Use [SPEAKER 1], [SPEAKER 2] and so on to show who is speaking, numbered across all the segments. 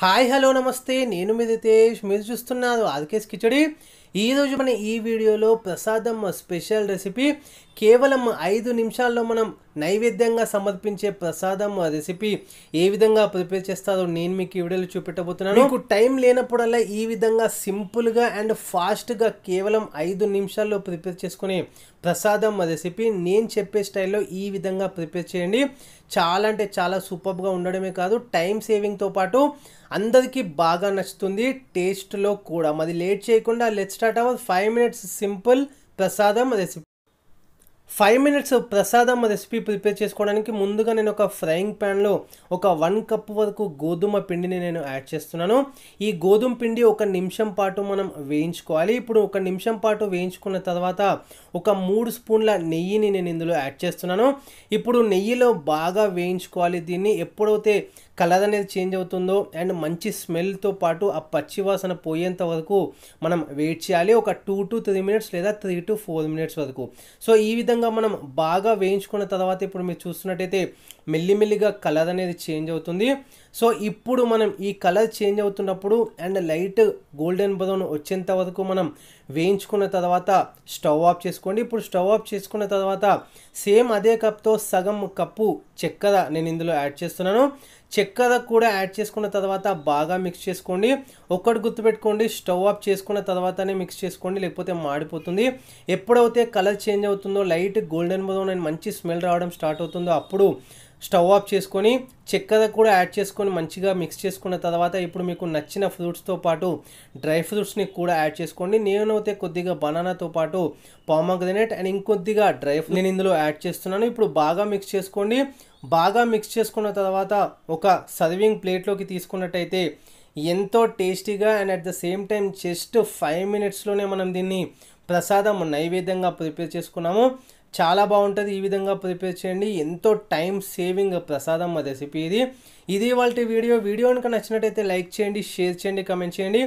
[SPEAKER 1] hi hello నమస్తే నేను మిదితేష్ మీరు చూస్తున్నారు ఆర్కేస్ కిచడి ఈరోజు మన ఈ వీడియోలో ప్రసాదం స్పెషల్ రెసిపీ కేవలం ఐదు నిమిషాల్లో మనం నైవేద్యంగా సమర్పించే ప్రసాదం రెసిపీ ఏ విధంగా ప్రిపేర్ చేస్తారో నేను మీకు ఈ వీడియోలో చూపెట్టబోతున్నాను మీకు టైం లేనప్పుడల్లా ఈ విధంగా సింపుల్గా అండ్ ఫాస్ట్గా కేవలం ఐదు నిమిషాల్లో ప్రిపేర్ చేసుకునే ప్రసాదం రెసిపీ నేను చెప్పే స్టైల్లో ఈ విధంగా ప్రిపేర్ చేయండి చాలా అంటే చాలా సూపర్గా ఉండడమే కాదు టైం సేవింగ్తో పాటు అందరికీ బాగా నచ్చుతుంది టేస్ట్లో కూడా మరి లేట్ చేయకుండా let start our five minutes simple ప్రసాదం రెసిపీ ఫైవ్ మినిట్స్ ప్రసాదం రెసిపీ ప్రిపేర్ చేసుకోవడానికి ముందుగా నేను ఒక ఫ్రయింగ్ ప్యాన్లో ఒక వన్ కప్ వరకు గోధుమ పిండిని నేను యాడ్ చేస్తున్నాను ఈ గోధుమ పిండి ఒక నిమిషం పాటు మనం వేయించుకోవాలి ఇప్పుడు ఒక నిమిషం పాటు వేయించుకున్న తర్వాత ఒక మూడు స్పూన్ల నెయ్యిని నేను ఇందులో యాడ్ చేస్తున్నాను ఇప్పుడు నెయ్యిలో బాగా వేయించుకోవాలి దీన్ని ఎప్పుడైతే కలర్ అనేది చేంజ్ అవుతుందో అండ్ మంచి స్మెల్తో పాటు ఆ పచ్చి వాసన పోయేంత వరకు మనం వెయిట్ చేయాలి ఒక టూ టు త్రీ మినిట్స్ లేదా త్రీ టు ఫోర్ మినిట్స్ వరకు సో ఈ విధంగా విధంగా మనం బాగా వేయించుకున్న తర్వాత ఇప్పుడు మీరు చూస్తున్నట్టయితే మెల్లిమెల్లిగా కలర్ అనేది చేంజ్ అవుతుంది సో ఇప్పుడు మనం ఈ కలర్ చేంజ్ అవుతున్నప్పుడు అండ్ లైట్ గోల్డెన్ బ్రౌన్ వచ్చేంత వరకు మనం వేయించుకున్న తర్వాత స్టవ్ ఆఫ్ చేసుకోండి ఇప్పుడు స్టవ్ ఆఫ్ చేసుకున్న తర్వాత సేమ్ అదే కప్తో సగం కప్పు చక్కెర నేను ఇందులో యాడ్ చేస్తున్నాను చక్కెర కూడా యాడ్ చేసుకున్న తర్వాత బాగా మిక్స్ చేసుకోండి ఒక్కటి గుర్తుపెట్టుకోండి స్టవ్ ఆఫ్ చేసుకున్న తర్వాతనే మిక్స్ చేసుకోండి లేకపోతే మాడిపోతుంది ఎప్పుడైతే కలర్ చేంజ్ అవుతుందో లైట్ గోల్డెన్ బ్రౌన్ అండ్ మంచి స్మెల్ రావడం స్టార్ట్ అవుతుందో అప్పుడు స్టవ్ ఆఫ్ చేసుకొని చెక్క కూడా యాడ్ చేసుకొని మంచిగా మిక్స్ చేసుకున్న తర్వాత ఇప్పుడు మీకు నచ్చిన ఫ్రూట్స్తో పాటు డ్రై ఫ్రూట్స్ని కూడా యాడ్ చేసుకోండి నేనైతే కొద్దిగా బనానాతో పాటు పామాగ్రనేట్ అండ్ ఇంకొద్దిగా డ్రై ఫ్రూట్ నేను ఇందులో యాడ్ చేస్తున్నాను ఇప్పుడు బాగా మిక్స్ చేసుకోండి బాగా మిక్స్ చేసుకున్న తర్వాత ఒక సర్వింగ్ ప్లేట్లోకి తీసుకున్నట్టయితే ఎంతో టేస్టీగా and at the same time just five మినిట్స్లోనే మనం దీన్ని ప్రసాదం నైవేద్యంగా ప్రిపేర్ చేసుకున్నాము చాలా బాగుంటుంది ఈ విధంగా ప్రిపేర్ చేయండి ఎంతో టైం సేవింగ్ ప్రసాదం రెసిపీ ఇది ఇది వాళ్ళ వీడియో వీడియో కనుక నచ్చినట్టయితే లైక్ చేయండి షేర్ చేయండి కమెంట్ చేయండి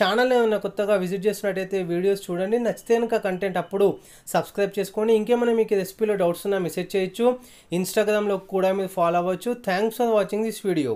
[SPEAKER 1] ఛానల్ ఏమైనా కొత్తగా విజిట్ చేసినట్టయితే వీడియోస్ చూడండి నచ్చితే కనుక కంటెంట్ అప్పుడు సబ్స్క్రైబ్ చేసుకోండి ఇంకేమైనా మీకు రెసిపీలో డౌట్స్ ఉన్నా మెసేజ్ చేయొచ్చు ఇన్స్టాగ్రామ్లో కూడా మీరు ఫాలో అవ్వచ్చు thanks for watching this video